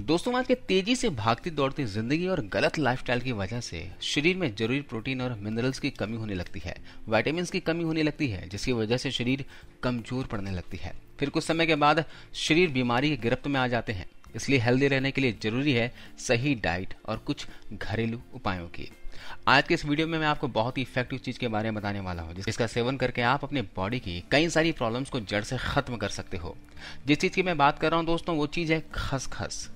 दोस्तों आज के तेजी से भागती दौड़ती जिंदगी और गलत लाइफस्टाइल की वजह से शरीर में जरूरी प्रोटीन और मिनरल्स की कमी होने लगती है वाइटामिन की कमी होने लगती है जिसकी वजह से शरीर कमजोर पड़ने लगती है फिर कुछ समय के बाद शरीर बीमारी के गिरफ्त में आ जाते हैं इसलिए हेल्दी रहने के लिए जरूरी है सही डाइट और कुछ घरेलू उपायों की आज के इस वीडियो में मैं आपको बहुत ही इफेक्टिव चीज के बारे में बताने वाला हूँ जिसका सेवन करके आप अपने बॉडी की कई सारी प्रॉब्लम्स को जड़ से खत्म कर सकते हो जिस चीज की मैं बात कर रहा हूँ दोस्तों वो चीज है खसखस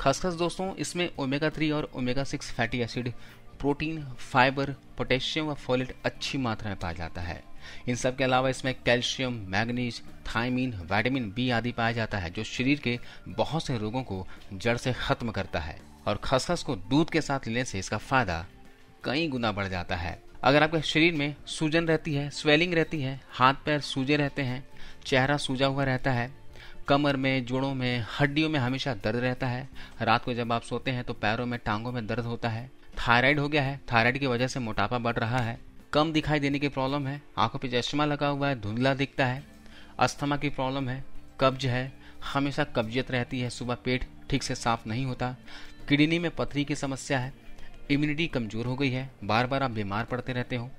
खसखस दोस्तों इसमें ओमेगा थ्री और omega six fatty acid protein fibre potassium व फॉलेट अच्छी मात्रा में पाया जाता है इन सब के अलावा इसमें calcium manganese thiamine vitamin B आदि पाया जाता है जो शरीर के बहुत से रोगों को जड़ से खत्म करता है और खसखस को दूध के साथ लेने से इसका फायदा कई गुना बढ़ जाता है अगर आपके शरीर में सूजन रहती है स्वेलिंग रहती है हाथ पैर सूजे रहते हैं चेहरा सूजा हुआ रहता है कमर में जोड़ों में हड्डियों में हमेशा दर्द रहता है रात को जब आप सोते हैं तो पैरों में टांगों में दर्द होता है थायराइड हो गया है थायराइड की वजह से मोटापा बढ़ रहा है कम दिखाई देने की प्रॉब्लम है आंखों पे चश्मा लगा हुआ है धुंधला दिखता है अस्थमा की प्रॉब्लम है कब्ज है हमेशा कब्जियत रहती है सुबह पेट ठीक से साफ नहीं होता किडनी में पथरी की समस्या है इम्यूनिटी कमज़ोर हो गई है बार बार आप बीमार पड़ते रहते हो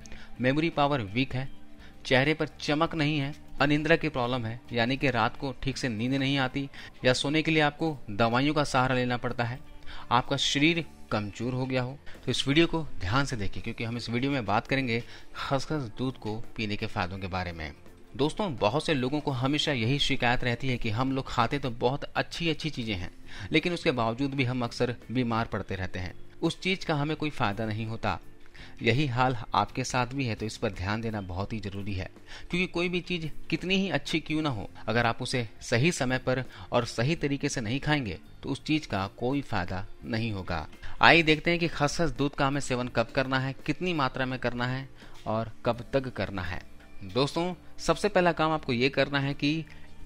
मेमोरी पावर वीक है चेहरे पर चमक नहीं है अनिंद्रा की प्रॉब्लम है यानी कि रात को ठीक से नींद नहीं आती या सोने के लिए आपको दवाइयों का सहारा लेना पड़ता है आपका शरीर कमजोर हो गया हो तो इस वीडियो को ध्यान से देखें क्योंकि हम इस वीडियो में बात करेंगे खसखस दूध को पीने के फायदों के बारे में दोस्तों बहुत से लोगों को हमेशा यही शिकायत रहती है कि हम लोग खाते तो बहुत अच्छी अच्छी चीज़ें हैं लेकिन उसके बावजूद भी हम अक्सर बीमार पड़ते रहते हैं उस चीज़ का हमें कोई फायदा नहीं होता यही हाल आपके साथ भी है तो इस पर ध्यान देना बहुत ही ज़रूरी है क्योंकि कोई भी चीज़ कितनी ही अच्छी क्यों ना हो अगर आप उसे सही समय पर और सही तरीके से नहीं खाएंगे तो उस चीज़ का कोई फायदा नहीं होगा आइए देखते हैं कि खसखस दूध का हमें सेवन कब करना है कितनी मात्रा में करना है और कब तक करना है दोस्तों सबसे पहला काम आपको ये करना है कि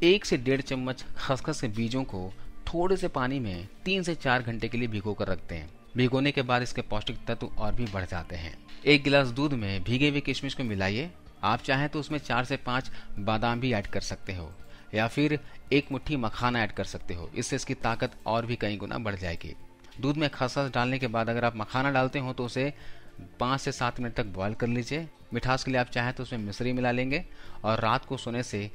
एक से डेढ़ चम्मच खसखस के बीजों को थोड़े से पानी में तीन से चार घंटे के लिए भिगो कर रखते हैं भिगोने के बाद इसके पौष्टिक तत्व और भी बढ़ जाते हैं एक गिलास दूध में भीगे हुए किशमिश को मिलाइए आप चाहें तो उसमें चार से पाँच बादाम भी ऐड कर सकते हो या फिर एक मुट्ठी मखाना ऐड कर सकते हो इससे इसकी ताकत और भी कई गुना बढ़ जाएगी दूध में खसखस डालने के बाद अगर आप मखाना डालते हो तो उसे पाँच से सात मिनट तक बॉयल कर लीजिए मिठास के लिए आप चाहें तो उसमें मिश्री मिला लेंगे और रात को सोने से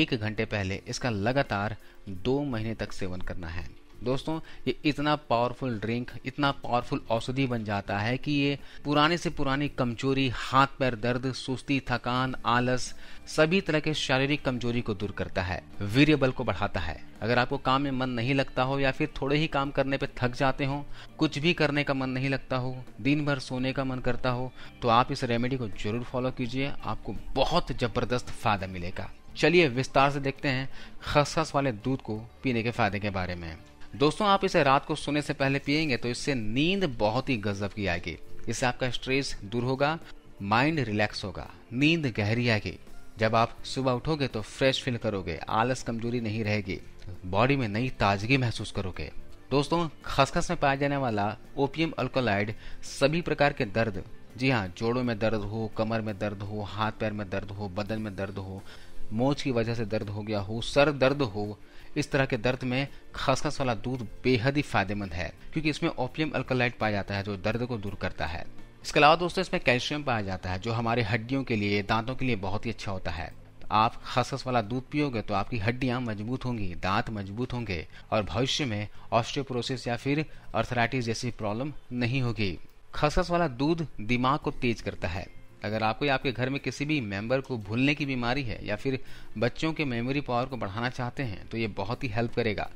एक घंटे पहले इसका लगातार दो महीने तक सेवन करना है दोस्तों ये इतना पावरफुल ड्रिंक इतना पावरफुल औषधि बन जाता है कि ये पुराने से पुरानी कमजोरी हाथ पैर दर्द सुस्ती थकान आलस सभी तरह के शारीरिक कमजोरी को दूर करता है वीर्य बल को बढ़ाता है अगर आपको काम में मन नहीं लगता हो या फिर थोड़े ही काम करने पे थक जाते हो कुछ भी करने का मन नहीं लगता हो दिन भर सोने का मन करता हो तो आप इस रेमेडी को जरूर फॉलो कीजिए आपको बहुत जबरदस्त फायदा मिलेगा चलिए विस्तार से देखते हैं खसखस वाले दूध को पीने के फायदे के बारे में दोस्तों आप इसे रात को सोने से पहले पिएंगे तो इससे नींद बहुत ही गजब की आएगी इससे आपका स्ट्रेस दूर होगा माइंड रिलैक्स होगा नींद गहरी आएगी जब आप सुबह उठोगे तो फ्रेश फील करोगे आलस कमजोरी नहीं रहेगी बॉडी में नई ताजगी महसूस करोगे दोस्तों खसखस में पाया जाने वाला ओपियम अल्कोलाइड सभी प्रकार के दर्द जी हाँ जोड़ों में दर्द हो कमर में दर्द हो हाथ पैर में दर्द हो बदन में दर्द हो मोच की वजह से दर्द हो गया हो सर दर्द हो इस तरह के दर्द में खसखस वाला दूध बेहद ही फायदेमंद है क्योंकि इसमें ओपियम अल्कोलाइट पाया जाता है जो दर्द को दूर करता है इसके अलावा दोस्तों इसमें कैल्शियम पाया जाता है जो हमारे हड्डियों के लिए दांतों के लिए बहुत ही अच्छा होता है आप खसखस वाला दूध पियोगे तो आपकी हड्डियां मजबूत होंगी दांत मजबूत होंगे और भविष्य में ऑस्टियोपोरोसिस या फिर अर्थराइटिस जैसी प्रॉब्लम नहीं होगी खसखस वाला दूध दिमाग को तेज करता है अगर आपको या आपके घर में किसी भी मेंबर को भूलने की बीमारी है या फिर बच्चों के मेमोरी पावर को बढ़ाना चाहते हैं तो ये बहुत ही हेल्प करेगा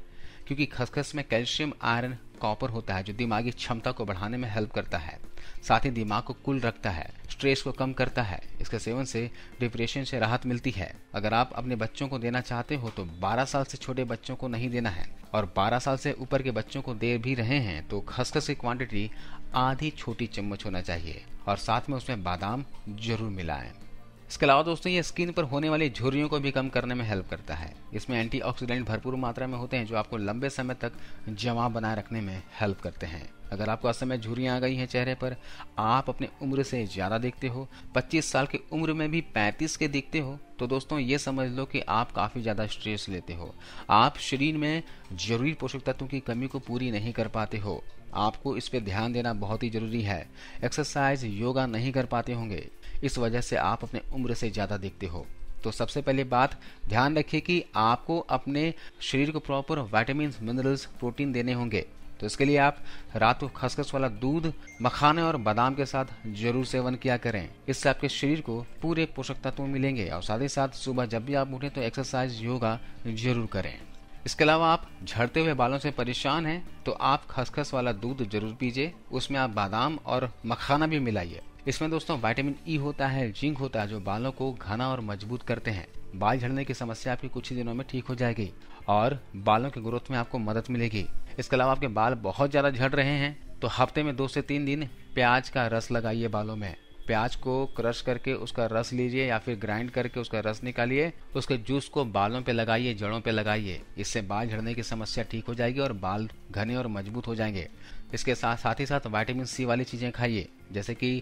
क्योंकि खसखस में कैल्शियम आयरन कॉपर होता है जो दिमागी क्षमता को बढ़ाने में हेल्प करता है साथ ही दिमाग को कुल रखता है स्ट्रेस को कम करता है इसके सेवन से डिप्रेशन से राहत मिलती है अगर आप अपने बच्चों को देना चाहते हो तो 12 साल से छोटे बच्चों को नहीं देना है और 12 साल से ऊपर के बच्चों को दे भी रहे हैं तो खसखस की क्वांटिटी आधी छोटी चम्मच होना चाहिए और साथ में उसमें बादाम जरूर मिलाएं इसके अलावा दोस्तों ये स्किन पर होने वाली झुर्रियों को भी कम करने में हेल्प करता है इसमें एंटीऑक्सीडेंट भरपूर मात्रा में होते हैं जो आपको लंबे समय तक जमा बनाए रखने में हेल्प करते हैं अगर आपको असम में झुरियाँ आ गई हैं चेहरे पर आप अपने उम्र से ज़्यादा देखते हो 25 साल की उम्र में भी 35 के दिखते हो तो दोस्तों ये समझ लो कि आप काफ़ी ज़्यादा स्ट्रेस लेते हो आप शरीर में जरूरी पोषक तत्वों की कमी को पूरी नहीं कर पाते हो आपको इस पे ध्यान देना बहुत ही जरूरी है एक्सरसाइज योगा नहीं कर पाते होंगे इस वजह से आप अपने उम्र से ज़्यादा देखते हो तो सबसे पहले बात ध्यान रखिए कि आपको अपने शरीर को प्रॉपर वाइटामिन मिनरल्स प्रोटीन देने होंगे तो इसके लिए आप रात को खसखस वाला दूध मखाने और बादाम के साथ जरूर सेवन किया करें इससे आपके शरीर को पूरे पोषक तत्व मिलेंगे और साथ ही साथ सुबह जब भी आप उठें तो एक्सरसाइज योगा जरूर करें इसके अलावा आप झड़ते हुए बालों से परेशान हैं तो आप खसखस वाला दूध जरूर पीजिए उसमें आप बादाम और मखाना भी मिलाइए इसमें दोस्तों विटामिन ई e होता है जिंक होता है जो बालों को घना और मजबूत करते हैं बाल झड़ने की समस्या आपकी कुछ ही दिनों में ठीक हो जाएगी और बालों के ग्रोथ में आपको मदद मिलेगी इसके अलावा आपके बाल बहुत ज़्यादा झड़ रहे हैं तो हफ्ते में दो से तीन दिन प्याज का रस लगाइए बालों में प्याज को क्रश करके उसका रस लीजिए या फिर ग्राइंड करके उसका रस निकालिए उसके जूस को बालों पे लगाइए जड़ों पे लगाइए इससे बाल झड़ने की समस्या ठीक हो जाएगी और बाल घने और मजबूत हो जाएंगे इसके साथ साथ ही साथ वाइटामिन सी वाली चीज़ें खाइए जैसे कि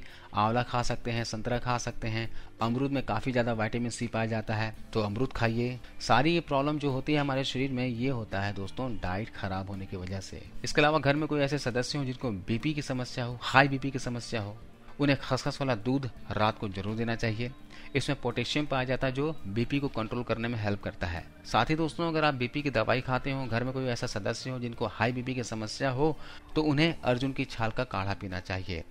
आंवला खा सकते हैं संतरा खा सकते हैं अमरूद में काफ़ी ज़्यादा वाइटामिन सी पाया जाता है तो अमरूद खाइए सारी ये प्रॉब्लम जो होती है हमारे शरीर में ये होता है दोस्तों डाइट ख़राब होने की वजह से इसके अलावा घर में कोई ऐसे सदस्य हो जिनको बीपी की समस्या हो हाई बीपी की समस्या हो उन्हें खसखस वाला दूध रात को जरूर देना चाहिए इसमें पोटेशियम पाया जाता है जो बीपी को कंट्रोल करने में हेल्प करता है साथ ही दोस्तों अगर आप बीपी की दवाई खाते हो घर में कोई ऐसा सदस्य हो जिनको हाई बीपी की समस्या हो तो उन्हें अर्जुन की छाल का काढ़ा पीना चाहिए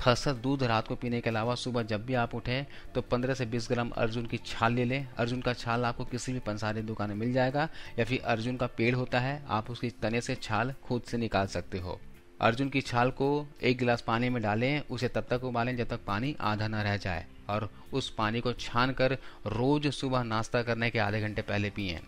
खसखस दूध रात को पीने के अलावा सुबह जब भी आप उठें तो 15 से 20 ग्राम अर्जुन की छाल ले लें अर्जुन का छाल आपको किसी भी पंसारी दुकान में मिल जाएगा या फिर अर्जुन का पेड़ होता है आप उसकी तने से छाल खुद से निकाल सकते हो अर्जुन की छाल को एक गिलास पानी में डालें उसे तब तक उबालें जब तक पानी आधा ना रह जाए और उस पानी को छान कर रोज सुबह नाश्ता करने के आधे घंटे पहले पिए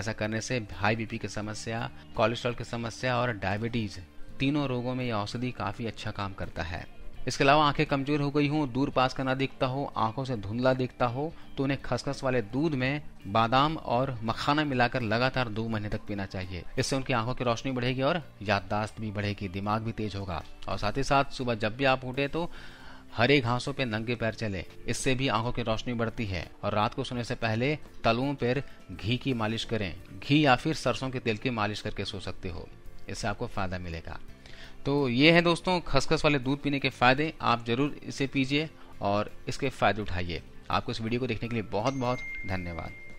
ऐसा करने से हाई बीपी की समस्या कोलेस्ट्रॉल की समस्या और डायबिटीज़ तीनों रोगों में यह औषधि काफ़ी अच्छा काम करता है इसके अलावा आंखें कमजोर हो गई हों दूर पास का ना दिखता हो आंखों से धुंधला दिखता हो तो उन्हें खसखस वाले दूध में बादाम और मखाना मिलाकर लगातार दो महीने तक पीना चाहिए इससे उनकी आंखों की रोशनी बढ़ेगी और याददाश्त भी बढ़ेगी दिमाग भी तेज होगा और साथ ही साथ सुबह जब भी आप उठे तो हरे घासों पर नंगे पैर चले इससे भी आंखों की रोशनी बढ़ती है और रात को सोने से पहले तलुओं पर घी की मालिश करें घी या फिर सरसों के तेल की मालिश करके सो सकते हो इससे आपको फायदा मिलेगा तो ये है दोस्तों खसखस वाले दूध पीने के फ़ायदे आप ज़रूर इसे पीजिए और इसके फ़ायदे उठाइए आपको इस वीडियो को देखने के लिए बहुत बहुत धन्यवाद